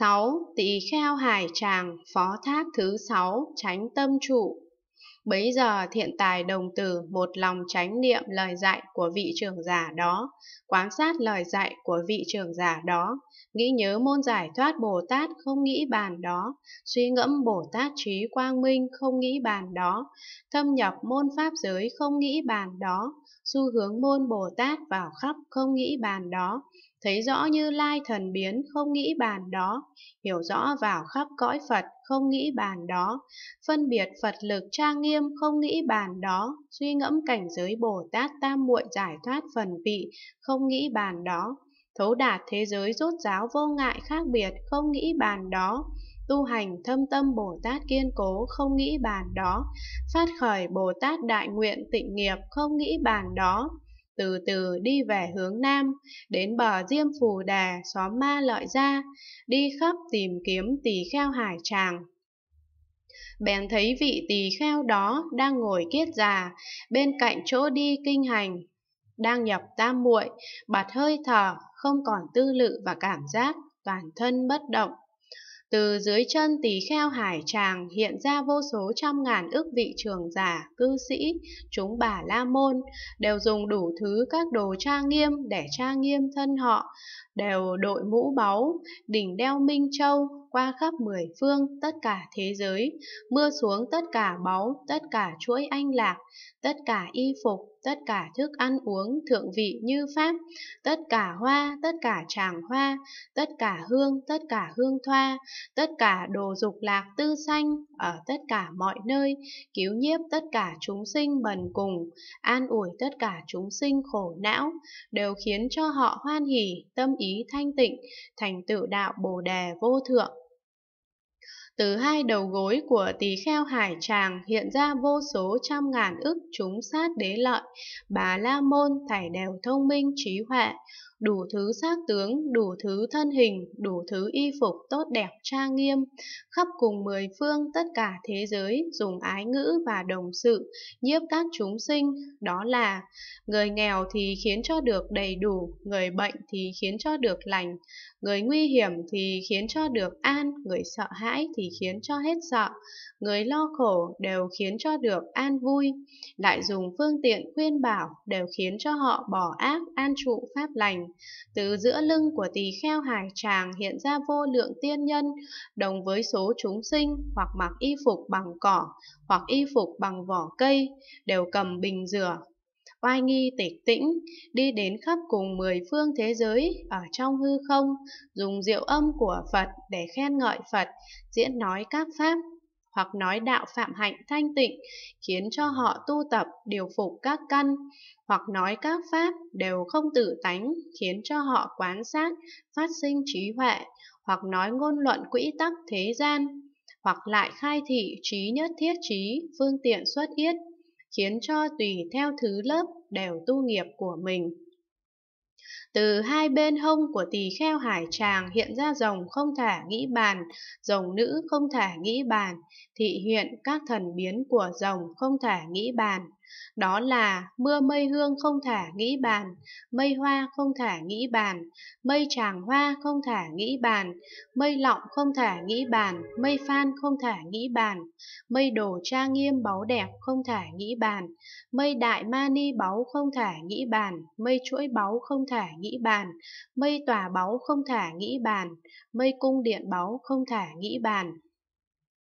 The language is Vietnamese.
6. Tỳ kheo hải tràng, phó thác thứ 6, tránh tâm trụ. Bấy giờ thiện tài đồng tử một lòng tránh niệm lời dạy của vị trưởng giả đó, quan sát lời dạy của vị trưởng giả đó, nghĩ nhớ môn giải thoát Bồ Tát không nghĩ bàn đó, suy ngẫm Bồ Tát trí quang minh không nghĩ bàn đó, thâm nhập môn pháp giới không nghĩ bàn đó, xu hướng môn Bồ Tát vào khắp không nghĩ bàn đó, thấy rõ như lai thần biến không nghĩ bàn đó, hiểu rõ vào khắp cõi Phật không nghĩ bàn đó, phân biệt Phật lực trang nghiêm không nghĩ bàn đó, suy ngẫm cảnh giới Bồ Tát tam muội giải thoát phần vị không nghĩ bàn đó, thấu đạt thế giới rốt giáo vô ngại khác biệt không nghĩ bàn đó, tu hành thâm tâm Bồ Tát kiên cố không nghĩ bàn đó, phát khởi Bồ Tát đại nguyện tịnh nghiệp không nghĩ bàn đó, từ từ đi về hướng nam, đến bờ Diêm Phù Đà, xóm ma lợi ra, đi khắp tìm kiếm tỳ kheo hải tràng. Bèn thấy vị tỳ kheo đó đang ngồi kiết già, bên cạnh chỗ đi kinh hành, đang nhập tam muội, bạt hơi thở, không còn tư lự và cảm giác, toàn thân bất động. Từ dưới chân tỳ kheo hải tràng hiện ra vô số trăm ngàn ước vị trường giả, cư sĩ, chúng bà la môn, đều dùng đủ thứ các đồ trang nghiêm để trang nghiêm thân họ, đều đội mũ báu, đỉnh đeo minh châu, qua khắp mười phương tất cả thế giới, mưa xuống tất cả báu, tất cả chuỗi anh lạc, tất cả y phục, tất cả thức ăn uống thượng vị như pháp, tất cả hoa, tất cả tràng hoa, tất cả hương, tất cả hương thoa, tất cả đồ dục lạc tư sanh ở tất cả mọi nơi, cứu nhiếp tất cả chúng sinh bần cùng, an ủi tất cả chúng sinh khổ não, đều khiến cho họ hoan hỉ, tâm ý thanh tịnh, thành tựu đạo Bồ đề vô thượng từ hai đầu gối của tỳ kheo hải tràng hiện ra vô số trăm ngàn ức chúng sát đế lợi bà la môn thảy đều thông minh trí huệ đủ thứ xác tướng, đủ thứ thân hình, đủ thứ y phục tốt đẹp trang nghiêm, khắp cùng mười phương tất cả thế giới dùng ái ngữ và đồng sự nhiếp các chúng sinh, đó là người nghèo thì khiến cho được đầy đủ, người bệnh thì khiến cho được lành, người nguy hiểm thì khiến cho được an, người sợ hãi thì khiến cho hết sợ, người lo khổ đều khiến cho được an vui, lại dùng phương tiện khuyên bảo đều khiến cho họ bỏ ác an trụ pháp lành từ giữa lưng của tỳ kheo hải tràng hiện ra vô lượng tiên nhân, đồng với số chúng sinh, hoặc mặc y phục bằng cỏ, hoặc y phục bằng vỏ cây, đều cầm bình rửa, oai nghi tịch tĩnh, đi đến khắp cùng mười phương thế giới ở trong hư không, dùng diệu âm của Phật để khen ngợi Phật, diễn nói các pháp hoặc nói đạo phạm hạnh thanh tịnh, khiến cho họ tu tập điều phục các căn, hoặc nói các pháp đều không tự tánh, khiến cho họ quán sát, phát sinh trí huệ, hoặc nói ngôn luận quỹ tắc thế gian, hoặc lại khai thị trí nhất thiết trí, phương tiện xuất yết, khiến cho tùy theo thứ lớp đều tu nghiệp của mình. Từ hai bên hông của tỳ kheo hải tràng hiện ra rồng không thả nghĩ bàn, rồng nữ không thả nghĩ bàn, thị hiện các thần biến của rồng không thả nghĩ bàn. Đó là mưa mây hương không thả nghĩ bàn, mây hoa không thả nghĩ bàn, mây tràng hoa không thả nghĩ bàn, mây lọng không thả nghĩ bàn, mây phan không thả nghĩ bàn, mây đồ trang nghiêm báu đẹp không thả nghĩ bàn, mây đại ma ni báu không thả nghĩ bàn, mây chuỗi báu không thả nghĩ bàn, mây tòa báu không thả nghĩ bàn, mây cung điện báu không thả nghĩ bàn.